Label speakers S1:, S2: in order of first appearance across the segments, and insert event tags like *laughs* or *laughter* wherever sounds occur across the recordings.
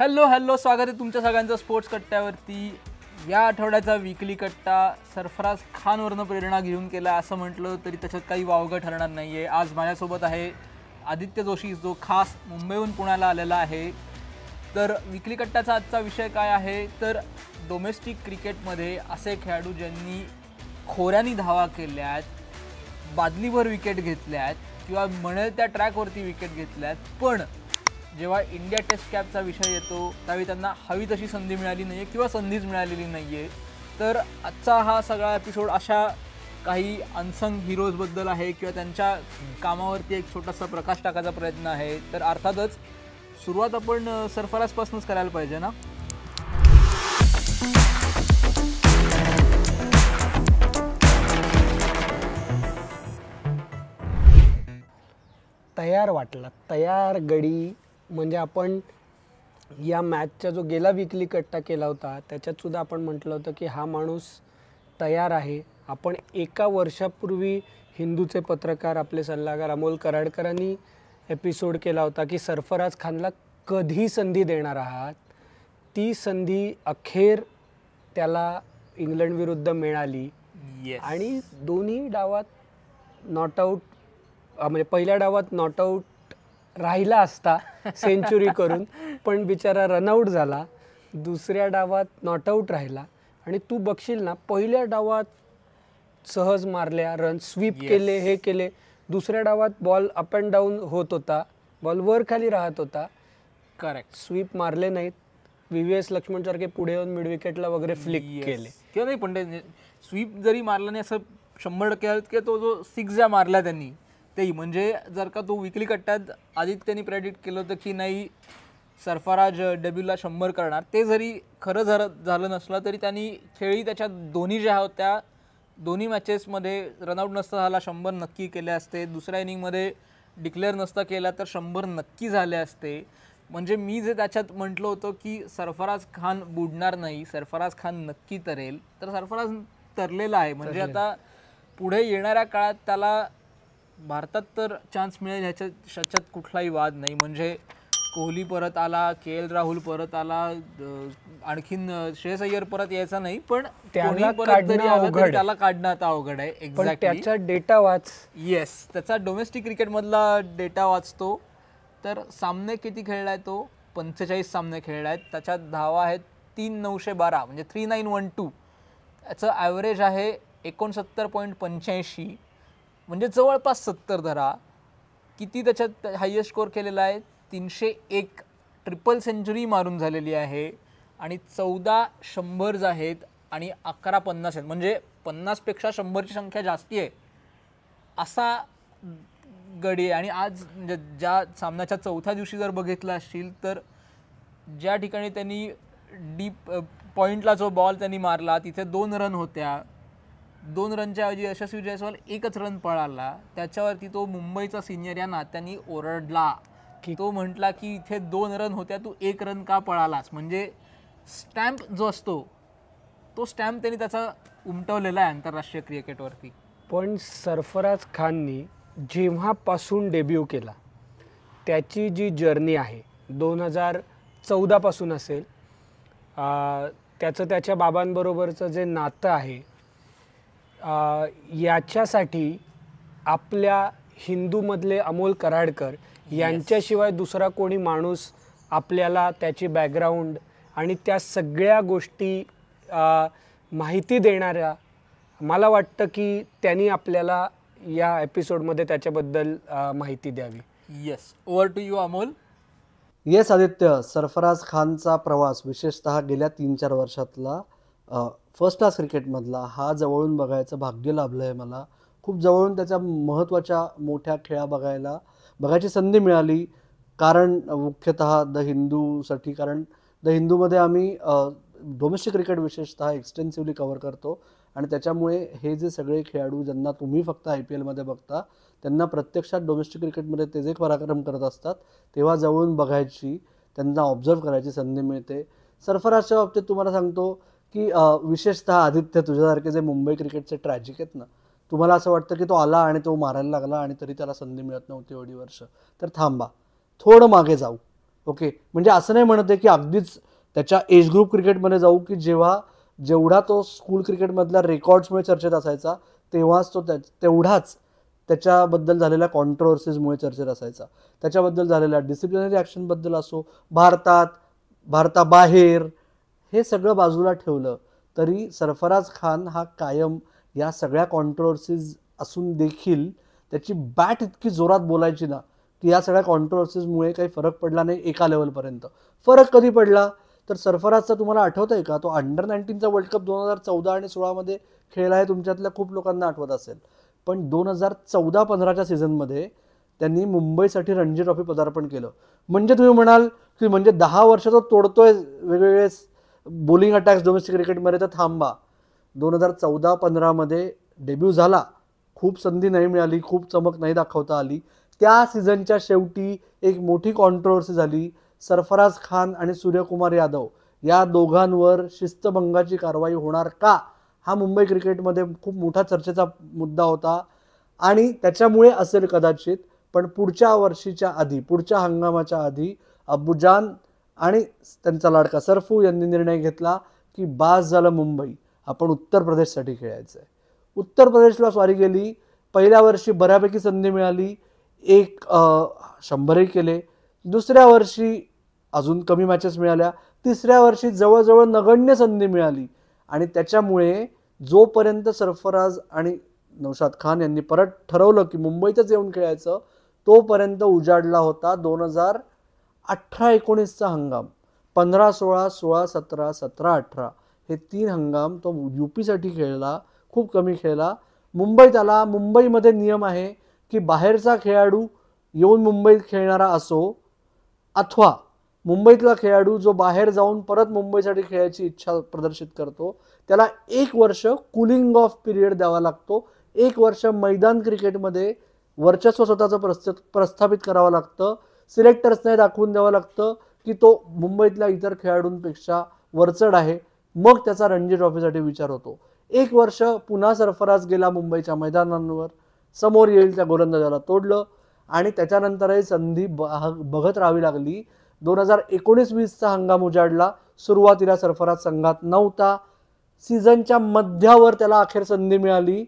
S1: Hello hello स्वागत आहे तुमच्या सगळ्यांचं स्पोर्ट्स कट्ट्यावरती या आठवड्याचा विकली कट्टा सरफराज खानवरनं प्रेरणा घेऊन केला असं म्हटलं तरी त्याच्यात काही वावगं ठरणार नाही आहे आज माझ्यासोबत आहे आदित्य जोशी जो खास मुंबईहून पुण्याला आलेला आहे तर विकली कट्ट्याचा आजचा विषय काय आहे तर डोमेस्टिक क्रिकेटमध्ये असे खेळाडू ज्यांनी खोऱ्यानी धावा केल्या आहेत बादलीवर विकेट घेतल्या आहेत किंवा म्हणेल त्या ट्रॅकवरती विकेट घेतल्या आहेत पण जेव्हा इंडिया टेस्ट कॅपचा विषय येतो त्यावेळी त्यांना हवी तशी संधी मिळाली नाही आहे किंवा संधीच मिळालेली नाही आहे तर आजचा हा सगळा एपिसोड अशा काही अनसंग हिरोजबद्दल आहे किंवा त्यांच्या कामावरती एक छोटासा प्रकाश टाकायचा प्रयत्न आहे तर अर्थातच सुरुवात आपण सरफराजपासूनच करायला पाहिजे ना
S2: तयार वाटला तयार गडी म्हणजे आपण या मॅचचा जो गेला विकली कट्टा केला होता त्याच्यातसुद्धा आपण म्हटलं होतं की हा माणूस तयार आहे आपण एका वर्षापूर्वी हिंदूचे पत्रकार आपले सल्लागार अमोल कराडकरांनी एपिसोड केला होता की सरफराज खानला कधी संधी देणार आहात ती संधी अखेर त्याला इंग्लंडविरुद्ध मिळाली yes. आणि दोन्ही डावात नॉट आऊट म्हणजे पहिल्या डावात नॉट आऊट राहिला असता सेंचुरी करून पण बिचारा रनआउट झाला दुसऱ्या डावात नॉट आऊट राहिला आणि तू बघशील ना पहिल्या डावात सहज मारल्या रन स्वीप yes. केले हे केले दुसऱ्या डावात बॉल अप अँड डाऊन होत होता बॉल वर खाली राहत होता करेक्ट स्वीप मारले नाहीत व्ही व्ही एस लक्ष्मण सारखे पुढे येऊन मिडविकेटला वगैरे फ्लिक yes. केले किंवा नाही पण
S1: स्वीप जरी मारला नाही असं शंभर टक्के तो जो सिक्स ज्या मारला त्यांनी तेही म्हणजे जर का तो विकली कट्ट्यात आदित्यने प्रेडिक्ट केलं होतं की नाही सरफराज डब्ल्यूला शंभर करणार ते जरी खरं झर झालं नसलं तरी त्यांनी खेळी त्याच्या दोन्ही ज्या होत्या दोन्ही मॅचेसमध्ये रनआउट नसता झाला शंभर नक्की केले असते दुसऱ्या इनिंगमध्ये डिक्लेअर नसता केला तर शंभर नक्की झाले असते म्हणजे मी जे त्याच्यात म्हटलं होतं की सरफराज खान बुडणार नाही सरफराज खान नक्की तरेल तर सरफराज तरलेला आहे म्हणजे आता पुढे येणाऱ्या काळात त्याला भारतात तर चान्स मिळेल ह्याच्या ह्याच्यात कुठलाही वाद नाही म्हणजे कोहली परत आला के एल राहुल परत आला आणखीन श्रेयस अय्यर परत यायचा नाही पण त्याला काढणं आता अवघड आहे त्याचा
S2: डेटा वाच
S1: येस त्याचा डोमेस्टिक क्रिकेटमधला डेटा वाचतो तर सामने किती खेळलाय तो पंचेचाळीस सामने खेळला आहेत त्याच्यात धावा आहेत तीन नऊशे बारा म्हणजे थ्री नाईन वन टू याचं ॲव्हरेज आहे एकोणसत्तर पॉईंट पंच्याऐंशी म्हणजे जवळपास सत्तर धरा किती त्याच्यात हायेस्ट स्कोअर केलेला आहे तीनशे एक ट्रिपल सेंचुरी मारून झालेली आहे आणि चौदा शंभर्ज आहेत आणि अकरा पन्नास आहेत म्हणजे पन्नासपेक्षा शंभरची संख्या जास्ती आहे असा गडी आहे आणि आज ज्या सामन्याच्या चौथ्या दिवशी जर बघितला असशील तर ज्या ठिकाणी त्यांनी डीप पॉईंटला जो बॉल त्यांनी मारला तिथे दोन रन होत्या दोन रनच्या ऐवजी यशस्वी जयस्वाल एकच रन पळाला त्याच्यावरती तो मुंबईचा सिनियर या नात्याने ओरडला की तो म्हटला की इथे दोन रन होत्या तू एक रन का पळालास म्हणजे स्टॅम्प जो असतो तो स्टॅम्प त्यांनी त्याचा उमटवलेला आहे आंतरराष्ट्रीय क्रिकेटवरती
S2: पण सरफराज खाननी जेव्हापासून डेब्यू केला त्याची जी जर्नी आहे दोन हजार चौदापासून असेल त्याचं त्याच्या बाबांबरोबरचं जे नातं आहे याच्यासाठी आपल्या हिंदूमधले अमोल कराडकर यांच्याशिवाय दुसरा कोणी माणूस आपल्याला त्याची बॅकग्राऊंड आणि त्या सगळ्या गोष्टी माहिती देणाऱ्या मला वाटतं की त्यांनी आपल्याला या एपिसोडमध्ये त्याच्याबद्दल माहिती द्यावी yes over to you Amol
S3: yes Aditya Sarfaraz खानचा प्रवास विशेषतः गेल्या तीन चार वर्षातला फर्स्ट क्लास क्रिकेटमधला हा जवळून बघायचं भाग्य लाभलं आहे मला खूप जवळून त्याच्या महत्त्वाच्या मोठ्या खेळा बघायला बघायची संधी मिळाली कारण मुख्यतः द हिंदूसाठी कारण द हिंदूमध्ये आम्ही डोमेस्टिक क्रिकेट विशेषतः एक्सटेन्सिव्हली कव्हर करतो आणि त्याच्यामुळे हे जे सगळे खेळाडू ज्यांना तुम्ही फक्त आय पी एलमध्ये बघता त्यांना प्रत्यक्षात डोमेस्टिक क्रिकेटमध्ये ते जे पराक्रम करत असतात तेव्हा जवळून बघायची त्यांना ऑब्झर्व करायची संधी मिळते सरफराजच्या बाबतीत तुम्हाला सांगतो की विशेषतः आदित्य तुझ्यासारखे जे मुंबई क्रिकेटचे ट्रॅजिक आहेत ना तुम्हाला असं वाटतं की तो आला आणि तो मारायला लागला आणि तरी त्याला संधी मिळत नव्हती एवढी वर्ष तर थांबा थोडं मागे जाऊ ओके म्हणजे असं नाही म्हणत आहे की अगदीच त्याच्या एज ग्रुप क्रिकेटमध्ये जाऊ की जेव्हा जेवढा तो स्कूल क्रिकेटमधल्या रेकॉर्ड्समुळे चर्चेत असायचा तेव्हाच तो त्या तेवढाच त्याच्याबद्दल झालेल्या कॉन्ट्रोवर्सीजमुळे चर्चेत असायचा त्याच्याबद्दल झालेल्या डिसिप्लिनरी ॲक्शनबद्दल असो भारतात भारताबाहेर हे सगळं बाजूला ठेवलं तरी सरफराज खान हा कायम या सगळ्या कॉन्ट्रोवर्सीज असून देखील त्याची बॅट इतकी जोरात बोलायची ना की या सगळ्या कॉन्ट्रोवर्सीजमुळे काही फरक पडला नाही एका लेवलपर्यंत फरक कधी पडला तर सरफराजचा तुम्हाला आठवत आहे का तो अंडर नाईन्टीनचा वर्ल्ड कप दोन हजार चौदा आणि सोळामध्ये खेळला आहे तुमच्यातल्या खूप लोकांना आठवत असेल पण दोन हजार चौदा पंधराच्या सीझनमध्ये त्यांनी मुंबईसाठी रणजी ट्रॉफी पदार्पण केलं म्हणजे तुम्ही म्हणाल की म्हणजे दहा वर्ष तो तोडतोय वेगवेगळे बोलिंग अटॅक्स डोमेस्टिक क्रिकेटमध्ये तर थांबा दोन हजार चौदा पंधरामध्ये डेब्यू झाला खूप संधी नाही मिळाली खूप चमक नाही दाखवता आली त्या सीझनच्या शेवटी एक मोठी कॉन्ट्रोवर्सी झाली सरफराज खान आणि सूर्यकुमार यादव या दोघांवर शिस्तभंगाची कारवाई होणार का हा मुंबई क्रिकेटमध्ये खूप मोठा चर्चेचा मुद्दा होता आणि त्याच्यामुळे असेल कदाचित पण पुढच्या वर्षीच्या आधी पुढच्या हंगामाच्या आधी अब्बुजान आणि त्यांचा लाडका सरफू यांनी निर्णय घेतला की बास झालं मुंबई आपण उत्तर प्रदेशसाठी खेळायचं आहे उत्तर प्रदेशला स्वारी गेली पहिल्या वर्षी बऱ्यापैकी संधी मिळाली एक शंभरही केले दुसऱ्या वर्षी अजून कमी मॅचेस मिळाल्या तिसऱ्या वर्षी जवळजवळ नगण्य संधी मिळाली आणि त्याच्यामुळे जोपर्यंत सरफराज आणि नौशाद खान यांनी परत ठरवलं की मुंबईतच येऊन खेळायचं तोपर्यंत उजाडला होता दोन हजार अठरा एकोणीसचा हंगाम पंधरा सोळा सोळा सतरा सतरा अठरा हे तीन हंगाम तो यू पीसाठी खेळला खूप कमी खेळला मुंबईत आला मुंबईमध्ये नियम आहे की बाहेरचा खेळाडू येऊन मुंबईत खेळणारा असो अथवा मुंबईतला खेळाडू जो बाहेर जाऊन परत मुंबईसाठी खेळायची इच्छा प्रदर्शित करतो त्याला एक वर्ष कुलिंग ऑफ पिरियड द्यावा लागतो एक वर्ष मैदान क्रिकेटमध्ये वर्चस्व स्वतःचं प्रस्थ प्रस्थापित करावं लागतं सिलेक्टर्सने दाखवून द्यावं लागतं की तो मुंबईतल्या इतर खेळाडूंपेक्षा वरचढ आहे मग त्याचा रणजी ट्रॉफीसाठी विचार होतो एक वर्ष पुन्हा सरफराज गेला मुंबईच्या मैदानांवर समोर येईल त्या गोलंदाजाला तोडलं आणि त्याच्यानंतरही संधी बघत राहावी लागली दोन हजार एकोणीस वीसचा हंगाम उजाडला सुरुवातीला सरफराज संघात नव्हता सीझनच्या मध्यावर त्याला अखेर संधी मिळाली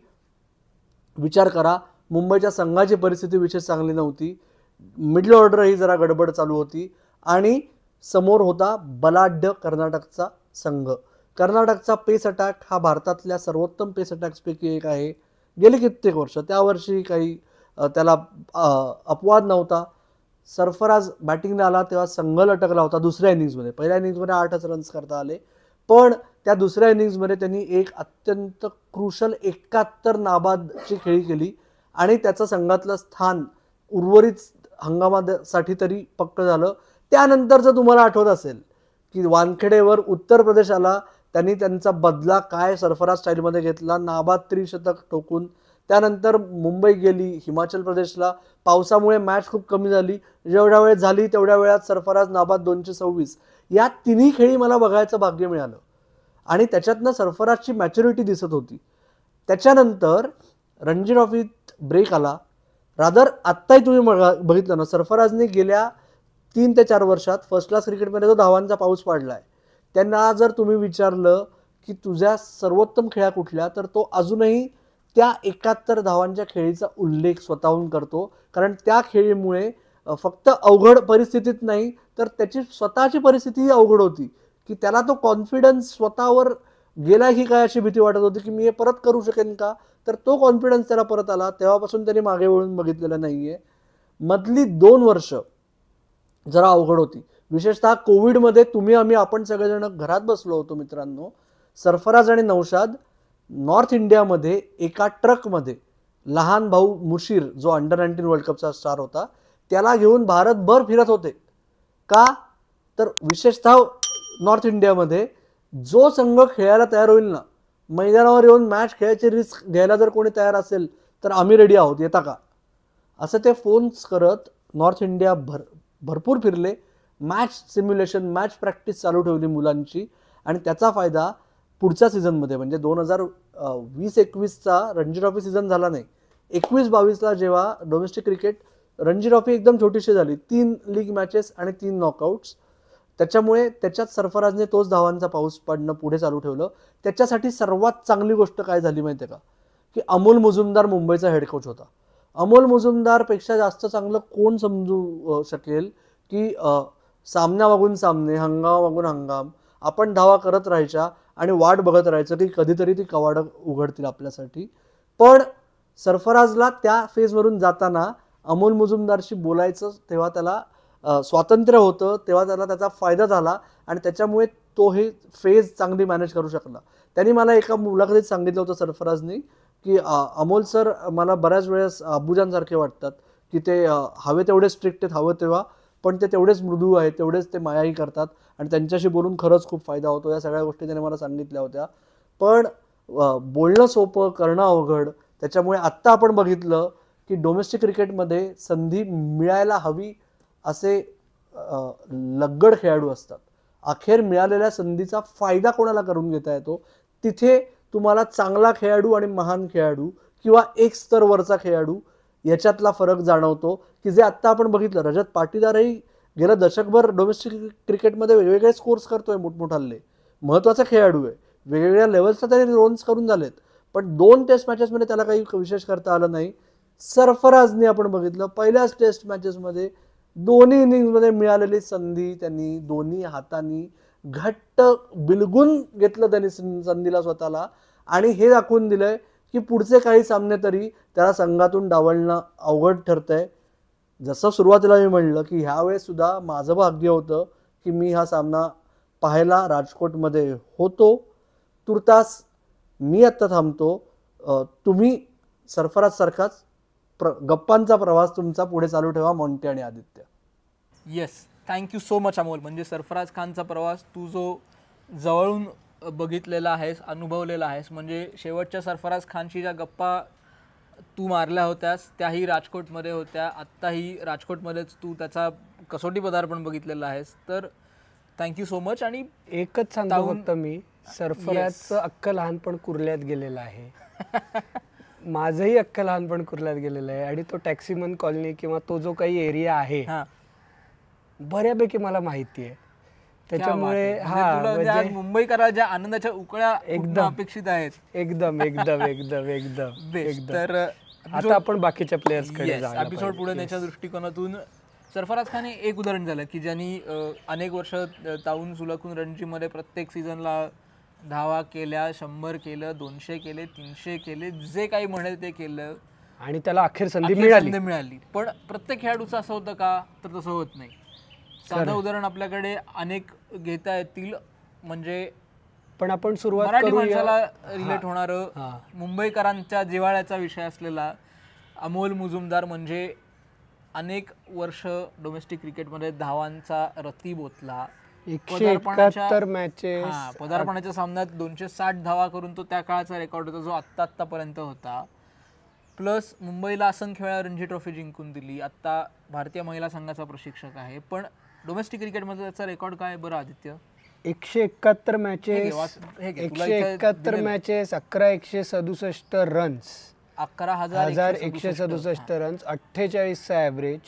S3: विचार करा मुंबईच्या संघाची परिस्थिती विशेष चांगली नव्हती मिडल ऑर्डर जरा गडबड चालू होती आणि समोर होता बलाढ्य कर्नाटकचा संघ कर्नाटकचा पेस अटॅक हा भारतातल्या सर्वोत्तम पेस अटॅक्सपैकी एक आहे गेले कित्येक वर्ष त्यावर्षी काही त्याला अपवाद नव्हता सरफराज बॅटिंगने आला तेव्हा संघ लटकला होता दुसऱ्या इनिंग्समध्ये पहिल्या इनिंग्समध्ये आठच रन्स करता आले पण त्या दुसऱ्या इनिंग्जमध्ये त्यांनी एक अत्यंत क्रुशल एकाहत्तर नाबादची खेळी केली आणि त्याचं संघातलं स्थान उर्वरित हंगामासाठी तरी पक्क झालं त्यानंतर जर तुम्हाला आठवत असेल की वानखेडेवर उत्तर आला त्यांनी त्यांचा बदला काय सरफराज स्टाईलमध्ये घेतला नाबाद त्रिशतक ठोकून त्यानंतर मुंबई गेली हिमाचल प्रदेशला पावसामुळे मॅच खूप कमी झाली जेवढ्या वेळ झाली तेवढ्या वेळात सरफराज नाबाद दोनशे सव्वीस या तिन्ही खेळी मला बघायचं भाग्य मिळालं आणि त्याच्यातनं सरफराजची मॅच्युरिटी दिसत होती त्याच्यानंतर रणजी ट्रॉफीत ब्रेक आला रादर आत्ताही तुम्ही बघितलं ना सरफराजने गेल्या तीन ते चार वर्षात फर्स्ट क्लास क्रिकेटमध्ये जो धावांचा पाऊस पाडला आहे त्यांना जर तुम्ही विचारलं की तुझ्या सर्वोत्तम खेळ्या कुठल्या तर तो अजूनही त्या एकाहत्तर धावांच्या खेळीचा उल्लेख स्वतःहून करतो कारण त्या खेळीमुळे फक्त अवघड परिस्थितीत नाही तर त्याची स्वतःची परिस्थितीही अवघड होती की त्याला तो कॉन्फिडन्स स्वतःवर गेला ही काय अशी भीती वाटत होती की मी हे परत करू शकेन का तर तो कॉन्फिडन्स त्याला परत आला तेव्हापासून त्याने मागे वळून बघितलेलं नाही आहे मधली दोन वर्ष जरा अवघड होती विशेषतः कोविडमध्ये तुम्ही आम्ही आपण सगळेजण घरात बसलो होतो मित्रांनो सरफराज आणि नौशाद नॉर्थ इंडियामध्ये एका ट्रकमध्ये लहान भाऊ मुशीर जो अंडर नाईन्टीन वर्ल्ड कपचा स्टार होता त्याला घेऊन भारतभर फिरत होते का तर विशेषतः नॉर्थ इंडियामध्ये जो संघ खेळायला तयार होईल ना मैदानावर येऊन मॅच खेळायची रिस्क घ्यायला जर कोणी तयार असेल तर आम्ही रेडी आहोत येता का असं ते फोन्स करत नॉर्थ इंडिया भर भरपूर फिरले मॅच सिम्युलेशन मॅच प्रॅक्टिस चालू ठेवली मुलांची आणि त्याचा फायदा पुढच्या सीझनमध्ये म्हणजे दोन हजार वीस एकवीसचा रणजी ट्रॉफी सीझन झाला नाही एकवीस बावीसला जेव्हा डोमेस्टिक क्रिकेट रणजी ट्रॉफी एकदम छोटीशी झाली तीन लीग मॅचेस आणि तीन नॉकआउट्स त्याच्यामुळे त्याच्यात सरफराजने तोच धावांचा पाऊस पडणं पुढे चालू ठेवलं त्याच्यासाठी सर्वात चांगली गोष्ट काय झाली माहिती आहे का की अमोल मुजुमदार मुंबईचा हेड कोच होता अमोल मुजुमदारपेक्षा जास्त चांगलं कोण समजू शकेल की सामना वागून सामने हंगाम वागून हंगाम आपण धावा करत राहायच्या आणि वाट बघत राहायचं की कधीतरी ती कवाडं उघडतील आपल्यासाठी पण सरफराजला त्या फेजवरून जाताना अमोल मुजुमदारशी बोलायचं तेव्हा त्याला स्वातंत्र्य होतं तेव्हा त्याला त्याचा फायदा झाला आणि त्याच्यामुळे तो हे फेज चांगली मॅनेज करू शकला त्यांनी मला एका मुलाखतीत सांगितलं होतं सरफराजनी की अमोल सर मला बऱ्याच वेळेस अबुजांसारखे वाटतात की ते हवे तेवढे स्ट्रिक्ट आहेत हवं तेव्हा पण ते तेवढेच मृदू आहेत तेवढेच ते मायाही करतात आणि त्यांच्याशी बोलून खरंच खूप फायदा होतो या सगळ्या गोष्टी त्याने मला सांगितल्या होत्या पण बोलणं सोपं करणं अवघड त्याच्यामुळे आत्ता आपण बघितलं की डोमेस्टिक क्रिकेटमध्ये संधी मिळायला हवी असे लग्गड खेळाडू असतात अखेर मिळालेल्या संधीचा फायदा कोणाला करून घेता येतो तिथे तुम्हाला चांगला खेळाडू आणि महान खेळाडू किंवा एक स्तर वरचा खेळाडू याच्यातला फरक जाणवतो की जे आत्ता आपण बघितलं रजत पाटीदारही गेलं दशकभर डोमेस्टिक क्रिकेटमध्ये वेगवेगळे स्कोर्स करतोय मोठमोठाले महत्त्वाचा खेळाडू आहे वेगवेगळ्या लेवल्सला त्याने रोन्स करून झालेत पण दोन टेस्ट मॅचेसमध्ये त्याला काही विशेष करता आलं नाही सरफराजने आपण बघितलं पहिल्याच टेस्ट मॅचेसमध्ये दोन्ही इनिंगमध्ये मिळालेली संधी त्यांनी दोन्ही हातांनी घट्ट बिलगून घेतलं त्यांनी संधीला स्वतःला आणि हे दाखवून दिलंय की पुढचे काही सामने तरी त्याला संघातून डावलणं अवघड आहे जसं सुरुवातीला मी म्हणलं की ह्यावेळेस सुद्धा माझं भाग्य होतं की मी हा सामना पाहायला राजकोटमध्ये होतो तुर्तास मी आत्ता थांबतो तुम्ही सारखाच प्र गप्पांचा प्रवास तुमचा पुढे चालू ठेवा मोंटे आणि Aditya
S1: yes thank you so much Amol म्हणजे सरफराज खानचा प्रवास तू जो जवळून बघितलेला आहेस अनुभवलेला आहेस म्हणजे शेवटच्या सरफराज खानशी ज्या गप्पा तू मारल्या होत्यास त्याही राजकोटमध्ये होत्या आत्ताही राजकोटमध्येच तू त्याचा कसोटी पदार्पण बघितलेला आहेस तर थँक्यू सो मच
S2: आणि एकच सांगतो फक्त मी सरफराजचं अक्क लहानपण कुर्ल्यात गेलेलं आहे *laughs* माझंही अख्खं लहानपण कुर्ल्यात गेलेलं आहे आणि तो टॅक्सीमन कॉलनी किंवा तो जो काही एरिया आहे बऱ्यापैकी मला माहिती आहे त्याच्यामुळे हा म्हणजे म्हणजे
S1: मुंबईकरा ज्या आनंदाच्या उकळ्या एकदम अपेक्षित आहेत एकदम एकदम
S3: एकदम एकदम *laughs* तर आता आपण बाकीच्या प्लेयर्स एपिसोड पुढे त्याच्या
S1: दृष्टिकोनातून सरफराज खान एक उदाहरण झालं की ज्यांनी अनेक वर्ष ताऊन सुलाखून रणजीमध्ये प्रत्येक सीझनला धावा केल्या शंभर केलं दोनशे केले तीनशे केले जे काही म्हणेल ते केलं
S2: आणि त्याला अखेर संधी मिळाली मिळाली
S1: पण प्रत्येक खेळाडूचं असं होतं का तर तसं होत नाही साधं उदाहरण आपल्याकडे अनेक घेता येतील म्हणजे
S2: पण आपण सुरुवात माणसाला रिलेट होणार
S1: मुंबईकरांच्या जिवाळ्याचा विषय असलेला अमोल मुजुमदार म्हणजे अनेक वर्ष डोमेस्टिक क्रिकेटमध्ये धावांचा रतीब बोतला एकाहत्तर मॅचेस पदार्पणाच्या सामन्यात दोनशे साठ धावा करून तो त्या काळाचा रेकॉर्ड होता जो आत्ता आत्तापर्यंत होता प्लस मुंबईला असंख्य वेळा रणजी ट्रॉफी जिंकून दिली आत्ता भारतीय महिला संघाचा प्रशिक्षक आहे पण डोमेस्टिक क्रिकेटमध्ये त्याचा रेकॉर्ड काय बरं आदित्य
S2: एकशे एकाहत्तर मॅचेस एकशे एकाहत्तर मॅचेस अकरा एकशे सदुसष्ट रन्स
S1: अकरा हजार एकशे सदुसष्ट
S2: रन्स अठ्ठेचाळीसचा ॲव्हरेज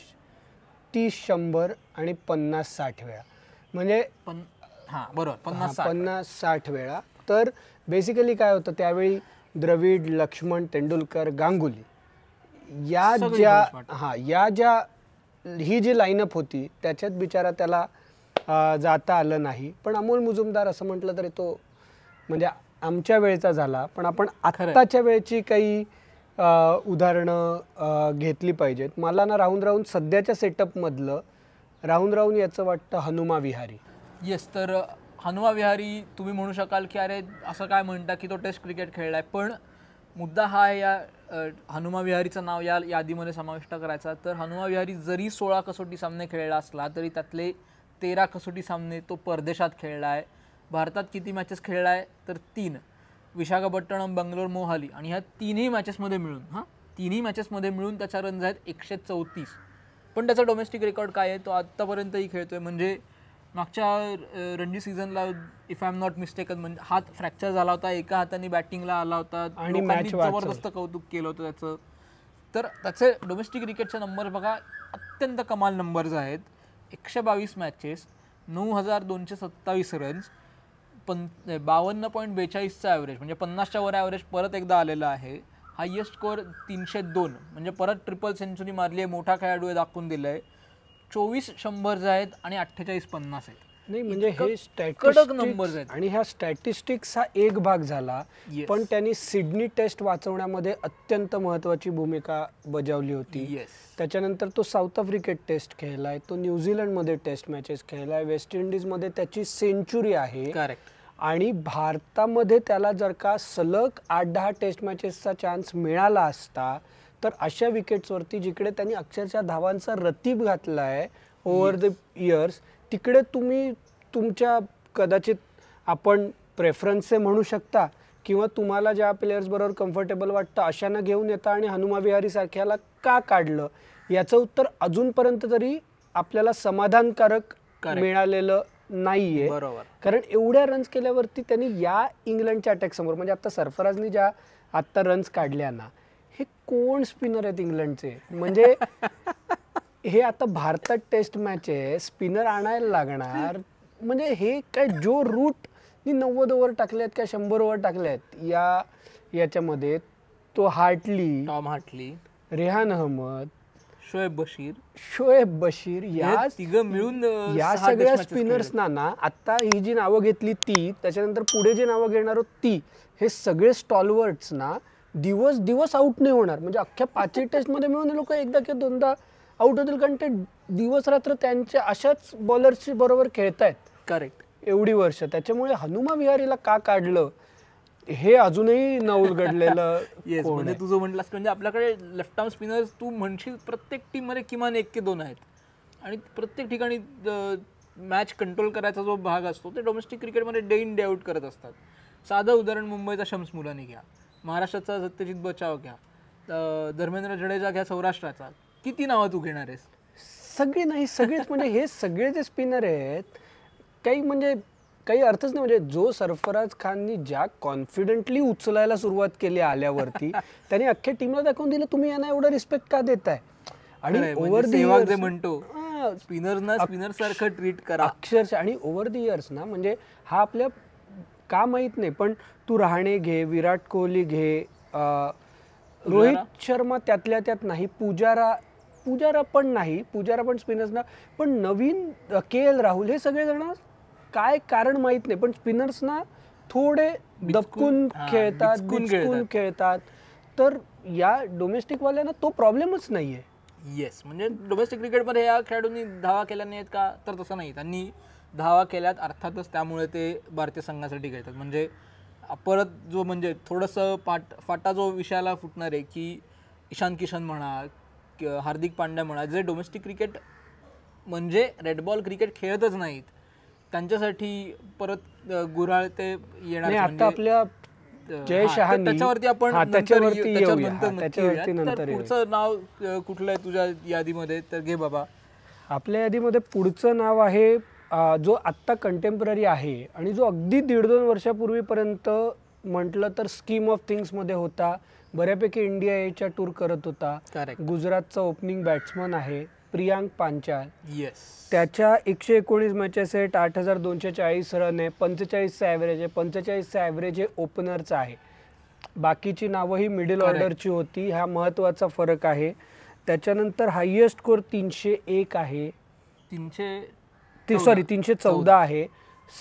S2: तीस शंभर आणि पन्नास साठ वेळा म्हणजे हां बरोबर पन्नास पन्नास साठ वेळा तर बेसिकली काय होतं त्यावेळी द्रविड लक्ष्मण तेंडुलकर गांगुली या ज्या हां या ज्या ही जी लाईनअप होती त्याच्यात बिचारा त्याला जाता आलं नाही पण अमोल मुजुमदार असं म्हटलं तरी तो म्हणजे आमच्या वेळेचा झाला पण आपण आत्ताच्या वेळेची काही उदाहरणं घेतली पाहिजेत मला ना राहून राहून सध्याच्या सेटअपमधलं राहून राहून याचं वाटतं हनुमा विहारी
S1: येस तर हनुमा विहारी तुम्ही म्हणू शकाल की अरे असं काय म्हणता की तो टेस्ट क्रिकेट खेळला आहे पण मुद्दा हा आहे या हनुमा विहारीचं नाव या यादीमध्ये समाविष्ट करायचा तर हनुमा विहारी जरी सोळा कसोटी सामने खेळला असला तरी त्यातले तेरा कसोटी सामने तो परदेशात खेळला आहे भारतात किती मॅचेस खेळला आहे तर तीन विशाखापट्टणम बंगलोर मोहाली आणि ह्या तिन्ही मॅचेसमध्ये मिळून हां तिन्ही मॅचेसमध्ये मिळून त्याच्या रन्स आहेत एकशे चौतीस पण त्याचा डोमेस्टिक रेकॉर्ड काय आहे तो आत्तापर्यंतही खेळतो आहे म्हणजे मागच्या रणजी सीझनला if I am not mistaken म्हणजे हात फ्रॅक्चर झाला होता एका हाताने बॅटिंगला आला होता आणि जबरदस्त कौतुक केलं होतं त्याचं तर त्याचे डोमेस्टिक क्रिकेटचे नंबर बघा अत्यंत कमाल नंबर्स आहेत एकशे बावीस मॅचेस नऊ हजार दोनशे सत्तावीस रन्स पण बावन्न पॉईंट बेचाळीसचा ॲव्हरेज म्हणजे पन्नासच्या वर ॲव्हरेज परत एकदा आलेला आहे हायएस्ट स्कोअर तीनशे दोन म्हणजे परत ट्रिपल सेंचुरी मारली आहे मोठा खेळाडू आहे दाखवून दिलं आहे चोवीस शंभर आहेत आणि अठ्ठेचाळीस पन्नास आहेत नाही म्हणजे हे कडक नंबर
S2: आहेत आणि ह्या स्टॅटिस्टिक्स हा एक भाग झाला पण त्यांनी सिडनी टेस्ट वाचवण्यामध्ये अत्यंत महत्वाची भूमिका बजावली होती त्याच्यानंतर तो साऊथ आफ्रिकेत टेस्ट खेळलाय तो न्यूझीलंडमध्ये टेस्ट मॅचेस खेळलाय वेस्ट इंडिजमध्ये त्याची सेंचुरी आहे करेक्ट आणि भारतामध्ये त्याला जर का सलग आठ दहा टेस्ट मॅचेसचा चान्स मिळाला असता तर अशा विकेट्सवरती जिकडे त्यांनी अक्षरशः धावांचा रतीब घातला आहे ओव्हर द इयर्स तिकडे तुम्ही तुमच्या कदाचित आपण प्रेफरन्सचे म्हणू शकता किंवा तुम्हाला ज्या प्लेयर्सबरोबर कम्फर्टेबल वाटतं अशांना घेऊन येता आणि हनुमा सारख्याला का काढलं याचं उत्तर अजूनपर्यंत तरी आपल्याला समाधानकारक मिळालेलं नाहीये बरोबर कारण एवढ्या रन्स केल्यावरती त्यांनी या इंग्लंडच्या अटॅक समोर म्हणजे आता सरफराजनी ज्या आता रन्स काढल्या ना हे कोण स्पिनर आहेत इंग्लंडचे म्हणजे *laughs* हे आता भारतात टेस्ट मॅच आहे स्पिनर आणायला लागणार म्हणजे हे काय जो रूट नव्वद ओव्हर टाकल्यात का शंभर ओव्हर टाकल्यात या याच्यामध्ये तो Hartley Tom Hartley Rehan Ahmed Shoaib Bashir Shoaib Bashir या
S1: तिघ मिळून या सगळ्या स्पिनर्सना
S2: ना आता ही जी नावं घेतली ती त्याच्यानंतर पुढे जे नावं घेणार ती हे सगळे स्टॉलवर्ट्स ना दिवस दिवस आउट नाही होणार म्हणजे अख्ख्या पाचही मध्ये मिळून लोक एकदा किंवा दोनदा आउट होतील कारण ते दिवस रात्र त्यांच्या अशाच बॉलर्सशी बरोबर खेळतायत करेक्ट एवढी वर्ष त्याच्यामुळे हनुमा विहारीला का काढलं हे अजूनही न उलगडलेलं
S1: येस *laughs* म्हणजे तुझं म्हटलंस म्हणजे आपल्याकडे लेफ्ट आर्म स्पिनर्स तू म्हणशील प्रत्येक टीममध्ये किमान एक की दोन आहेत आणि प्रत्येक ठिकाणी मॅच कंट्रोल करायचा जो भाग असतो ते डोमेस्टिक क्रिकेटमध्ये डे इन डे आउट करत असतात साधं उदाहरण मुंबईचा शम्स मुलाने घ्या महाराष्ट्राचा सत्यजित बचाव घ्या धर्मेंद्र जडेजा घ्या सौराष्ट्राचा किती नावं तू घेणार आहेस
S2: सगळे नाही सगळेच म्हणजे हे सगळे जे स्पिनर आहेत काही म्हणजे काही अर्थच नाही म्हणजे जो सरफराज खाननी ज्या कॉन्फिडेंटली उचलायला सुरुवात केली आल्यावरती *laughs* त्याने अख्ख्या टीमला दाखवून दिलं तुम्ही यांना एवढा रिस्पेक्ट का देताय आणि ओव्हर म्हणजे जे म्हणतो स्पिनरना स्पिनर सारखं ट्रीट करा अक्षरशः आणि ओव्हर द इयर्स ना म्हणजे हा आपल्या का माहीत नाही पण तू राहणे घे विराट कोहली घे रोहित शर्मा त्यातल्या त्यात नाही पुजारा पुजारा पण नाही पुजारा पण स्पिनर्स ना पण नवीन के एल राहुल हे सगळेजण काय कारण माहीत नाही पण स्पिनर्सना थोडे दबकून खेळतात गुंजकून खेळतात तर या डोमेस्टिकवाल्यांना तो प्रॉब्लेमच नाही आहे येस
S1: म्हणजे डोमेस्टिक क्रिकेटमध्ये या खेळाडूंनी धावा केल्या नाहीत का तर तसं नाही त्यांनी धावा केल्यात अर्थातच त्यामुळे ते भारतीय संघासाठी खेळतात म्हणजे परत जो म्हणजे थोडंसं पाट फाटा जो विषयाला फुटणार आहे की ईशान किशन म्हणा हार्दिक पांड्या म्हणा जे डोमेस्टिक क्रिकेट म्हणजे रेडबॉल क्रिकेट खेळतच नाहीत त्यांच्यासाठी परत गुराळ ते येणार म्हणजे, आता आपल्या जय शहा त्याच्यावरती आपण पुढचं नाव कुठलं आहे तुझ्या यादीमध्ये तर घे
S2: बाबा आपल्या यादीमध्ये पुढचं नाव आहे जो आत्ता कंटेम्पररी आहे आणि जो अगदी दीड दोन वर्षापूर्वीपर्यंत म्हटलं तर स्कीम ऑफ मध्ये होता बऱ्यापैकी इंडिया एच्या टूर करत होता गुजरातचा ओपनिंग बॅट्समन आहे प्रियांक पांचाल येस त्याच्या एकशे एकोणीस मॅचेस आहेत आठ हजार दोनशे चाळीस रन आहे पंचेचाळीसचा ॲव्हरेज आहे पंचेचाळीसचा ॲव्हरेज हे ओपनरचा आहे बाकीची नावं ही मिडल ऑर्डरची होती हा महत्त्वाचा फरक आहे त्याच्यानंतर हायेस्ट स्कोर तीनशे एक आहे तीनशे ती सॉरी तीनशे चौदा आहे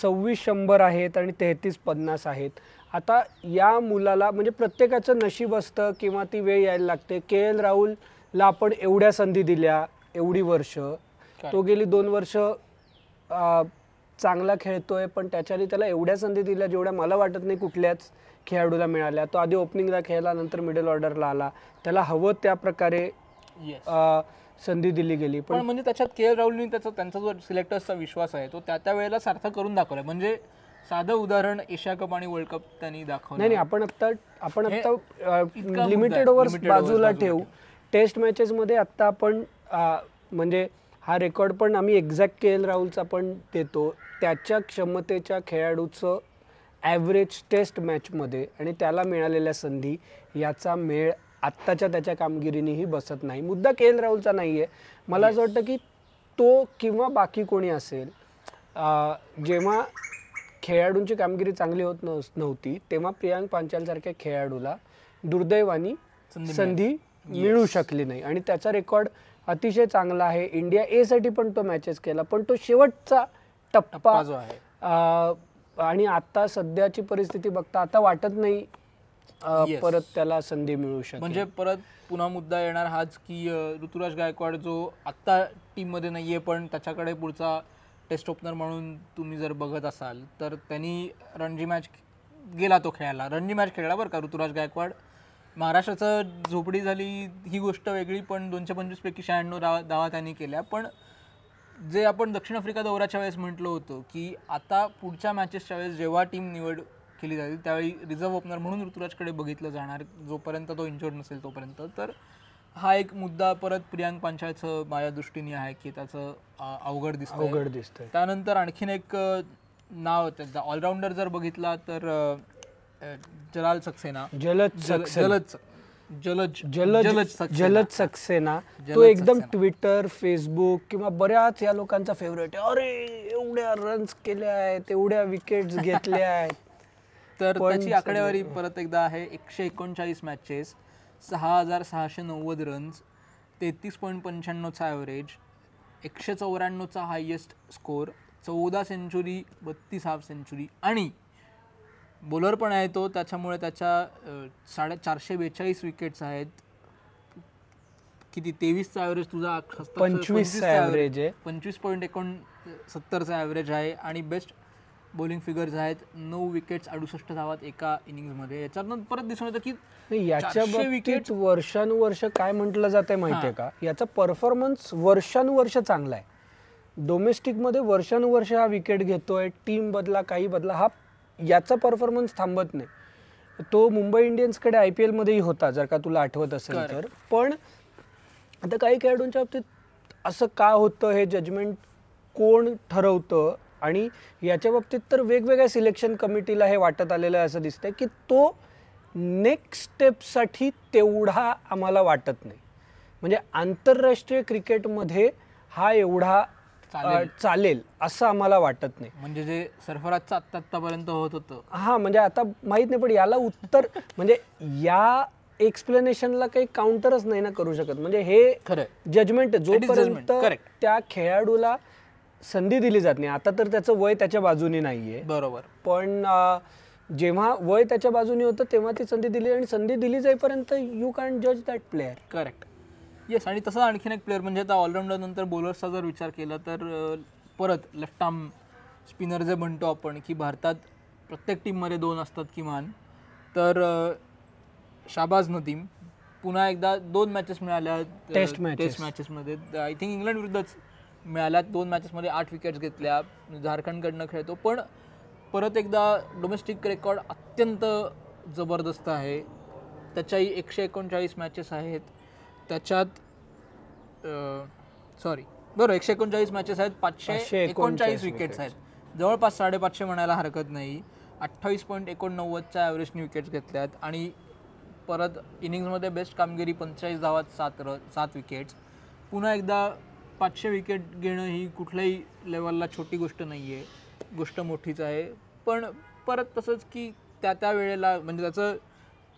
S2: सव्वीस शंभर आहेत आणि तेहतीस पन्नास आहेत आता या मुलाला म्हणजे प्रत्येकाचं नशीब असतं किंवा ती वेळ यायला लागते के एल राहुलला आपण एवढ्या संधी दिल्या एवढी वर्ष तो गेली दोन वर्ष चांगला खेळतोय पण त्याच्याने त्याला एवढ्या संधी दिल्या जेवढ्या मला वाटत नाही कुठल्याच खेळाडूला मिळाल्या तो आधी ओपनिंगला खेळला नंतर मिडल ऑर्डरला आला त्याला हवं त्या प्रकारे संधी दिली गेली पण म्हणजे
S1: त्याच्यात के एल राहुलनी त्याचा त्यांचा जो सिलेक्टर्सचा विश्वास आहे तो त्या त्या वेळेला सार्थ करून दाखवला म्हणजे साधं उदाहरण एशिया कप आणि वर्ल्ड कप त्यांनी दाखवलं नाही आपण
S2: आता आपण आता लिमिटेड ओव्हर्स बाजूला ठेवू टेस्ट मॅचेसमध्ये आता आपण म्हणजे हा रेकॉर्ड पण आम्ही एक्झॅक्ट के एल राहुलचा पण देतो त्याच्या क्षमतेच्या खेळाडूचं ॲव्हरेज टेस्ट मॅचमध्ये आणि त्याला मिळालेल्या संधी याचा मेळ आत्ताच्या त्याच्या कामगिरीनेही बसत नाही मुद्दा के एल राहुलचा नाही आहे मला असं वाटतं की तो किंवा बाकी कोणी असेल जेव्हा खेळाडूंची कामगिरी चांगली होत नव्हती तेव्हा प्रियांक पांचालसारख्या खेळाडूला दुर्दैवानी संधी मिळू शकली नाही आणि त्याचा रेकॉर्ड अतिशय चांगला आहे इंडिया ए साठी पण तो मॅचेस केला पण तो शेवटचा टप्पा जो आहे आणि आता सध्याची परिस्थिती बघता आता वाटत नाही परत त्याला संधी मिळू शकते म्हणजे
S1: परत पुन्हा मुद्दा येणार हाच की ऋतुराज गायकवाड जो आत्ता टीम मध्ये नाहीये पण त्याच्याकडे पुढचा टेस्ट ओपनर म्हणून तुम्ही जर बघत असाल तर त्यांनी रणजी मॅच गेला तो खेळायला रणजी मॅच खेळला बरं का ऋतुराज गायकवाड महाराष्ट्राचं झोपडी झाली ही गोष्ट वेगळी पण दोनशे पंचवीसपैकी शहाण्णव दावा दावा त्यांनी केल्या पण जे आपण दक्षिण आफ्रिका दौऱ्याच्या वेळेस म्हटलं होतं की आता पुढच्या मॅचेसच्या वेळेस जेव्हा टीम निवड केली जाईल त्यावेळी रिझर्व्ह ओपनर म्हणून ऋतुराजकडे बघितलं जाणार जोपर्यंत तो इंजर्ड नसेल तोपर्यंत तर हा एक मुद्दा परत प्रियांक पांचाळचं माझ्या दृष्टीने आहे की त्याचं अवघड दिसतं अवघड दिसतं त्यानंतर आणखीन एक नाव त्याचा ऑलराऊंडर जर बघितला तर जलाल सक्सेना जलद जलद
S2: जलज जलज जलज सक्सेना तो एकदम ट्विटर फेसबुक किंवा बऱ्याच या लोकांचा फेवरेट आहे अरे एवढ्या रन्स केल्या आहेत एवढ्या विकेट्स घेतल्या *laughs* आहेत तर त्याची आकडेवारी
S1: परत एकदा आहे एकशे एकोणचाळीस मॅचेस सहा हजार सहाशे नव्वद रन्स तेहतीस पॉईंट पंच्याण्णवचा ॲव्हरेज एकशे चौऱ्याण्णवचा हायेस्ट स्कोर चौदा सेंचुरी बत्तीस हाफ सेंचुरी आणि बॉलर पण आहे तो त्याच्यामुळे त्याच्या साडे चारशे बेचाळीस विकेट्स आहेत किती तेवीसचा ॲव्हरेज तुझा पंचवीसचा ॲव्हरेज आहे पंचवीस पॉईंट एकोण सत्तरचा ॲव्हरेज आहे आणि बेस्ट बॉलिंग फिगर्स आहेत नऊ विकेट्स अडुसष्ट धावात एका इनिंगमध्ये याच्यातनं परत दिसून येतं की याच्या
S2: विकेट वर्षानुवर्ष काय म्हटलं आहे माहिती आहे का याचा परफॉर्मन्स वर्षानुवर्ष चांगला आहे डोमेस्टिकमध्ये वर्षानुवर्ष हा विकेट घेतोय टीम बदला काही बदला हा याचा परफॉर्मन्स थांबत नाही तो मुंबई इंडियन्सकडे आय पी एलमध्येही होता जर का तुला आठवत असेल तर पण आता काही खेळाडूंच्या बाबतीत असं का होतं हे जजमेंट कोण ठरवतं आणि याच्या बाबतीत तर वेगवेगळ्या सिलेक्शन कमिटीला हे वाटत आलेलं आहे असं दिसतंय की तो नेक्स्ट स्टेपसाठी तेवढा आम्हाला वाटत नाही म्हणजे आंतरराष्ट्रीय क्रिकेटमध्ये हा एवढा चालेल चालेल असं आम्हाला वाटत नाही म्हणजे जे सरफराजचं आत्ता आत्तापर्यंत होत होतं हां म्हणजे आता माहीत नाही पण याला उत्तर म्हणजे या एक्सप्लेनेशनला काही काउंटरच नाही ना करू शकत म्हणजे हे खरं जजमेंट जोपर्यंत करेक्ट त्या खेळाडूला संधी दिली जात नाही आता तर त्याचं वय त्याच्या बाजूने नाहीये बरोबर पण जेव्हा वय त्याच्या बाजूने होतं तेव्हा ती संधी दिली आणि संधी दिली जाईपर्यंत यू कॅन जज दॅट प्लेअर
S1: करेक्ट येस आणि तसं आणखीन एक प्लेअर म्हणजे आता ऑलराऊंडर नंतर बॉलर्सचा जर विचार केला तर परत लेफ्ट आर्म स्पिनर जे म्हणतो आपण की भारतात प्रत्येक टीममध्ये दोन असतात किमान तर शाबाज नदीम पुन्हा एकदा दोन मॅचेस मिळाल्या टेस्ट टेस्ट मॅचेसमध्ये आय थिंक इंग्लंड विरुद्धच मिळाल्या दोन मॅचेसमध्ये आठ विकेट्स घेतल्या झारखंडकडनं खेळतो पण परत एकदा डोमेस्टिक रेकॉर्ड अत्यंत जबरदस्त आहे त्याच्याही एकशे एकोणचाळीस मॅचेस आहेत त्याच्यात सॉरी बरोबर एकशे एकोणचाळीस मॅचेस आहेत पाचशे एकोणचाळीस विकेट्स आहेत जवळपास साडेपाचशे म्हणायला हरकत नाही अठ्ठावीस पॉईंट एकोणनव्वदच्या ॲव्हरेजने विकेट्स घेतल्यात आणि परत इनिंग्समध्ये बेस्ट कामगिरी पंचेचाळीस धावात सात र सात विकेट्स पुन्हा एकदा पाचशे विकेट घेणं ही कुठल्याही लेवलला छोटी गोष्ट नाही आहे गोष्ट मोठीच आहे पण परत तसंच की त्या त्या वेळेला म्हणजे त्याचं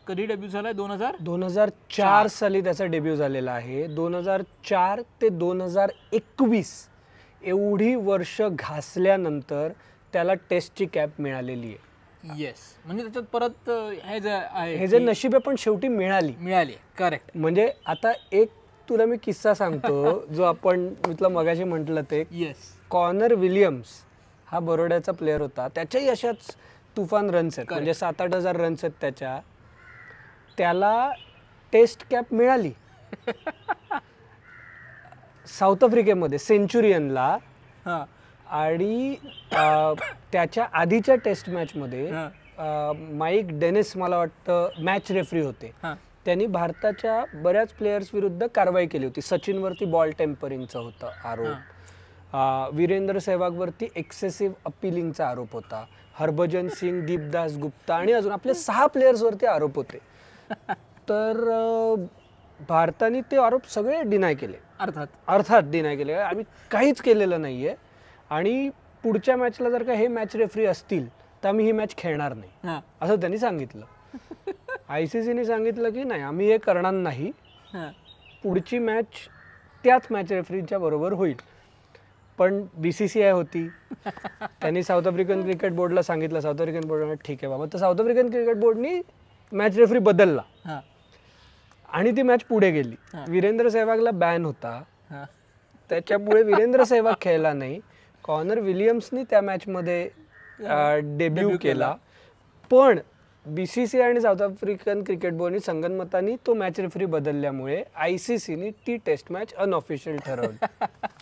S1: कधी डेब्यू झालाय दोन
S2: हजार दोन हजार चार साली त्याचा डेब्यू झालेला आहे दोन हजार चार ते दोन हजार एकवीस एवढी वर्ष घासल्यानंतर त्याला टेस्टची कॅप मिळालेली
S1: आहे येस म्हणजे त्याच्यात परत हे जे आहे हे जे नशीब
S2: आहे पण शेवटी मिळाली मिळाली करेक्ट म्हणजे आता एक तुला मी किस्सा सांगतो *laughs* जो आपण तुला मगाशी म्हटलं ते येस कॉर्नर विलियम्स हा बरोड्याचा प्लेअर होता त्याच्याही अशाच तुफान रन्स आहेत म्हणजे सात आठ हजार रन्स आहेत त्याच्या त्याला टेस्ट कॅप मिळाली साऊथ आफ्रिकेमध्ये सेंचुरियनला आणि त्याच्या आधीच्या टेस्ट मॅचमध्ये माईक डेनिस मला वाटतं मॅच रेफरी होते त्यांनी भारताच्या बऱ्याच प्लेयर्स विरुद्ध कारवाई केली होती सचिनवरती बॉल टेम्परिंगचा होता आरोप वीरेंद्र वरती एक्सेसिव्ह अपिलिंगचा आरोप होता हरभजन सिंग दीपदास गुप्ता आणि अजून आपल्या सहा प्लेयर्सवरती आरोप होते तर भारताने ते आरोप सगळे डिनाय केले अर्थात अर्थात डिनाय केले आम्ही काहीच केलेलं नाही आहे आणि पुढच्या मॅचला जर का हे मॅच रेफरी असतील तर आम्ही ही मॅच खेळणार नाही असं त्यांनी सांगितलं सीने *laughs* सांगितलं की नाही आम्ही हे करणार नाही पुढची मॅच त्याच मॅच रेफरीच्या बरोबर होईल पण बी सी सी आय होती *laughs* त्यांनी साऊथ आफ्रिकन क्रिकेट बोर्डला सांगितलं साऊथ आफ्रिकन बोर्ड ठीक आहे बाबा तर साऊथ आफ्रिकन क्रिकेट बोर्डनी मॅच रेफरी बदलला आणि ती मॅच पुढे गेली वीरेंद्र सेहवागला बॅन होता त्याच्यामुळे वीरेंद्र सेहवाग खेळला नाही कॉर्नर विलियम्सनी त्या मॅचमध्ये डेब्यू केला पण बी सी सी आणि साऊथ आफ्रिकन क्रिकेट बोर्डनी संगनमतानी तो मॅच रेफरी बदलल्यामुळे आय सी सीनी ती टेस्ट मॅच अनऑफिशियल ठरवली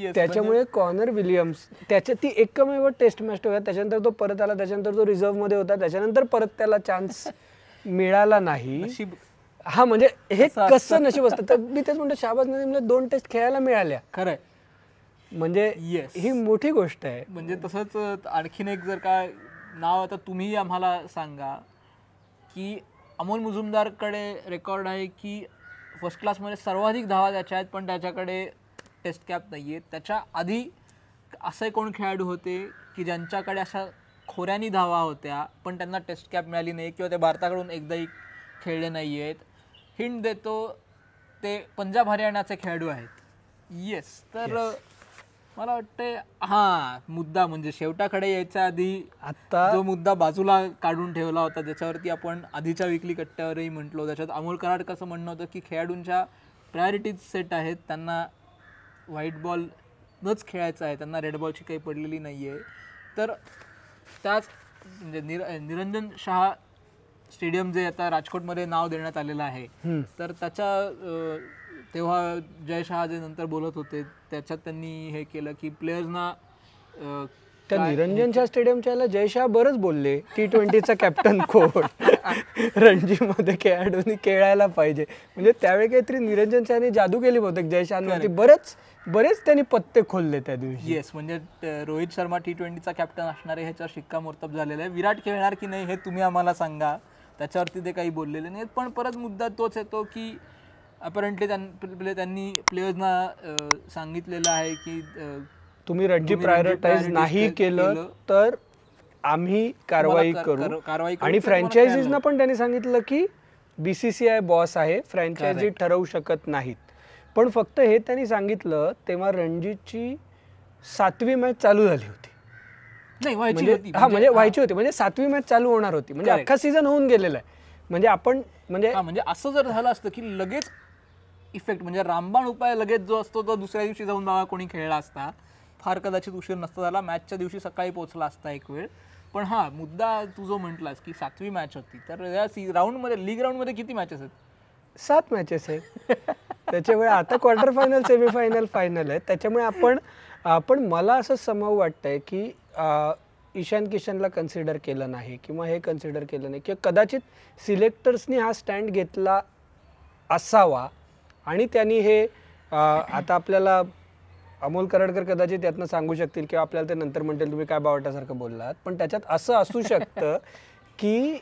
S2: *laughs* त्याच्यामुळे म्हणजे- कॉर्नर विलियम्स त्याच्या ती एकमेव टेस्ट मॅच होता त्याच्यानंतर तो परत आला त्याच्यानंतर तो मध्ये होता त्याच्यानंतर परत त्याला चान्स मिळाला नाही हा म्हणजे हे कसं नशीब असतं तर मी तेच म्हणतो शाबाज नदीमला म्हणजे दोन टेस्ट खेळायला मिळाल्या खरंय म्हणजे ही मोठी गोष्ट आहे
S1: म्हणजे तसंच आणखीन एक जर का नाव आता तुम्ही आम्हाला सांगा की अमोल मुजुमदारकडे रेकॉर्ड आहे की फर्स्ट क्लासमध्ये सर्वाधिक धावा त्याच्या आहेत पण त्याच्याकडे टेस्ट कॅप नाही आहे त्याच्या आधी असे कोण खेळाडू होते की ज्यांच्याकडे अशा खोऱ्यानी धावा होत्या पण त्यांना टेस्ट कॅप मिळाली नाही किंवा ते भारताकडून एकदाही खेळले नाही आहेत हिंट देतो ते पंजाब हरियाणाचे खेळाडू आहेत येस तर मला वाटते हा मुद्दा म्हणजे शेवटाकडे यायच्या आधी आता जो मुद्दा बाजूला काढून ठेवला होता ज्याच्यावरती आपण आधीच्या विकली कट्ट्यावरही म्हटलो त्याच्यात अमोल कराड कसं म्हणणं होतं की खेळाडूंच्या प्रायोरिटीज सेट आहेत त्यांना व्हाईट बॉलनच खेळायचं आहे त्यांना रेड बॉलची काही पडलेली नाही आहे तर त्याच म्हणजे निर निरंजन शहा स्टेडियम जे आता राजकोटमध्ये नाव देण्यात आलेलं आहे तर त्याच्या तेव्हा जय शहा जे नंतर बोलत होते त्याच्यात त्यांनी हे केलं की प्लेयर्सना
S2: त्या निरंजन शहा स्टेडियमच्या जय शहा बरंच बोलले टी ट्वेंटीचा कॅप्टन कोण रणजीमध्ये खेळाडूंनी खेळायला पाहिजे म्हणजे त्यावेळी काहीतरी निरंजन शहानी जादू केली बहुतेक जय शहावरती बरंच बरेच त्यांनी पत्ते खोलले त्या दिवशी येस
S1: म्हणजे रोहित शर्मा टी ट्वेंटीचा कॅप्टन असणार आहे ह्याच्यावर शिक्कामोर्तब झालेला आहे विराट खेळणार की नाही हे तुम्ही आम्हाला सांगा त्याच्यावरती ते काही बोललेले नाहीत पण परत मुद्दा तोच येतो की अपरंटली त्यां त्यांनी प्लेयर्सना
S2: सांगितलेलं आहे की तुम्ही रणजी प्रायोरिटाईज नाही केलं तर आम्ही कारवाई करू कारवाई आणि फ्रँचायझीजना पण त्यांनी सांगितलं की आय बॉस आहे फ्रँचायझी ठरवू शकत नाहीत पण फक्त हे त्यांनी सांगितलं तेव्हा रणजितची सातवी मॅच चालू झाली होती नाही व्हायची म्हणजे- होती हा म्हणजे व्हायची म्हणजे- होती म्हणजे सातवी मॅच चालू होणार होती म्हणजे अख्खा सीझन होऊन गेलेला आहे म्हणजे आपण म्हणजे
S1: म्हणजे असं जर झालं असतं की लगेच इफेक्ट म्हणजे रामबाण उपाय लगेच जो असतो तो दुसऱ्या दिवशी जाऊन बाबा कोणी खेळला असता फार कदाचित उशीर नसता झाला मॅचच्या दिवशी सकाळी पोहोचला असता एक वेळ पण हा मुद्दा तू जो म्हटलास की सातवी मॅच होती तर या सी राऊंडमध्ये लीग राऊंडमध्ये किती मॅचेस आहेत
S2: सात मॅचेस आहेत *laughs* त्याच्यामुळे आता क्वार्टर फायनल सेमीफायनल फायनल आहे त्याच्यामुळे आपण पण मला असं समव वाटतंय की ईशान किशनला कन्सिडर केलं नाही किंवा हे कन्सिडर केलं नाही किंवा कदाचित सिलेक्टर्सनी हा स्टँड घेतला असावा आणि त्यांनी हे आता आपल्याला अमोल कराडकर कदाचित यातनं सांगू शकतील किंवा आपल्याला ते नंतर म्हणतील तुम्ही काय बावटासारखं बोललात पण त्याच्यात असं असू शकतं की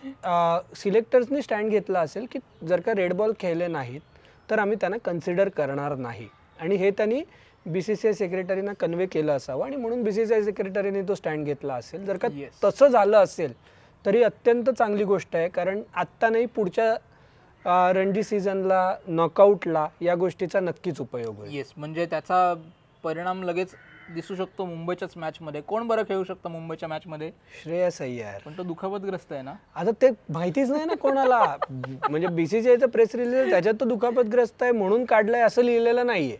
S2: सिलेक्टर्सनी स्टँड घेतला असेल की जर का रेड बॉल खेळले नाहीत तर आम्ही त्यांना कन्सिडर करणार नाही आणि हे त्यांनी बी सी सी आय सेक्रेटरीना कन्वे केलं असावं आणि म्हणून बी सी सी आय सेक्रेटरीने तो स्टँड घेतला असेल जर का तसं झालं असेल तरी अत्यंत चांगली गोष्ट आहे कारण आत्ता नाही पुढच्या रणजी सीझनला नॉकआउटला या गोष्टीचा नक्कीच उपयोग होईल येस म्हणजे त्याचा
S1: परिणाम लगेच दिसू शकतो मुंबईच्याच मॅच मध्ये कोण बरं खेळू शकतो मुंबईच्या मध्ये
S2: श्रेयस अय्यर पण तो
S1: दुखापतग्रस्त
S2: आहे ना आता ते माहितीच नाही ना कोणाला म्हणजे बीसीसीआयचं प्रेस रिलीज त्याच्यात तो दुखापतग्रस्त आहे म्हणून काढलाय असं लिहिलेलं नाहीये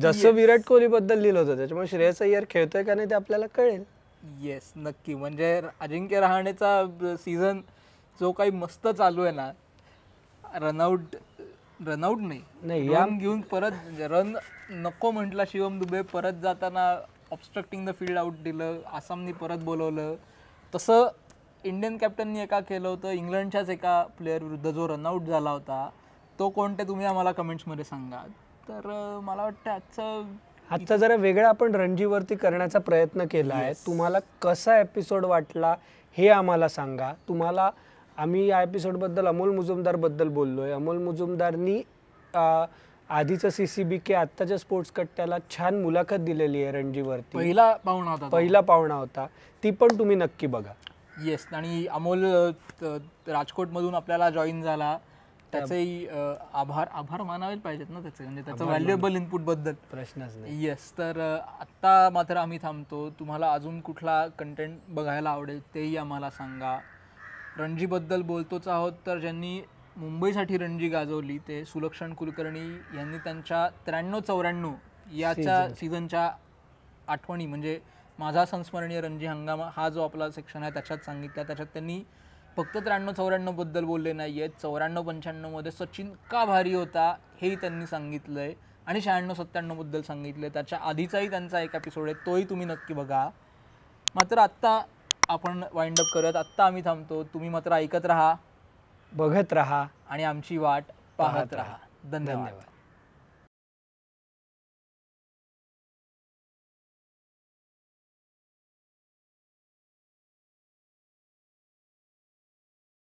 S2: जसं विराट कोहलीबद्दल लिहिलं होतं त्याच्यामुळे श्रेयस अय्यर खेळतोय का नाही ते आपल्याला कळेल येस नक्की
S1: म्हणजे अजिंक्य रहाणेचा सीझन जो काही मस्त चालू आहे ना रनआउट रनआउट नाही नाही याम घेऊन परत रन नको म्हटला शिवम दुबे परत जाताना ऑबस्ट्रक्टिंग द फील्ड आउट दिलं आसामनी परत बोलवलं तसं इंडियन कॅप्टननी एका केलं होतं इंग्लंडच्याच एका प्लेअर विरुद्ध जो रनआउट
S2: झाला होता तो कोणते तुम्ही आम्हाला कमेंट्समध्ये सांगा
S1: तर मला वाटतं आजचं
S2: आजचा जरा वेगळा आपण रणजीवरती करण्याचा प्रयत्न केला आहे तुम्हाला कसा एपिसोड वाटला हे आम्हाला सांगा तुम्हाला आम्ही या एपिसोडबद्दल अमोल मुजुमदारबद्दल बोललो आहे अमोल मुजुमदारनी आधीचं सी सी बी के आत्ताच्या स्पोर्ट्स कट्ट्याला छान मुलाखत दिलेली आहे रणजीवरती पहिला
S1: पाहुणा होता पहिला
S2: पाहुणा होता ती पण तुम्ही नक्की बघा
S1: येस आणि अमोल राजकोटमधून आपल्याला जॉईन झाला त्याचेही आभार आभार मानावे पाहिजेत ना त्याचे म्हणजे त्याचं व्हॅल्युएबल इनपुटबद्दल प्रश्नच नाही येस तर आत्ता मात्र आम्ही थांबतो तुम्हाला अजून कुठला कंटेंट बघायला आवडेल तेही आम्हाला सांगा रणजीबद्दल बोलतोच आहोत तर ज्यांनी मुंबईसाठी रणजी गाजवली ते सुलक्षण कुलकर्णी यांनी त्यांच्या त्र्याण्णव चौऱ्याण्णव याच्या सीझनच्या आठवणी म्हणजे माझा संस्मरणीय रणजी हंगाम हा जो आपला सेक्शन आहे त्याच्यात सांगितला त्याच्यात त्यांनी फक्त त्र्याण्णव चौऱ्याण्णवबद्दल बोलले नाही आहेत चौऱ्याण्णव पंच्याण्णवमध्ये सचिन का भारी होता हेही त्यांनी सांगितलं आहे आणि शहाण्णव सत्त्याण्णवबद्दल सांगितलं आहे त्याच्या आधीचाही त्यांचा एक एपिसोड आहे तोही तुम्ही नक्की बघा मात्र आत्ता आपण वाइंड अप करत आत्ता आम्ही थांबतो तुम्ही मात्र ऐकत राहा
S2: बघत राहा
S1: आणि आमची वाट पाहत राहा धन्यवाद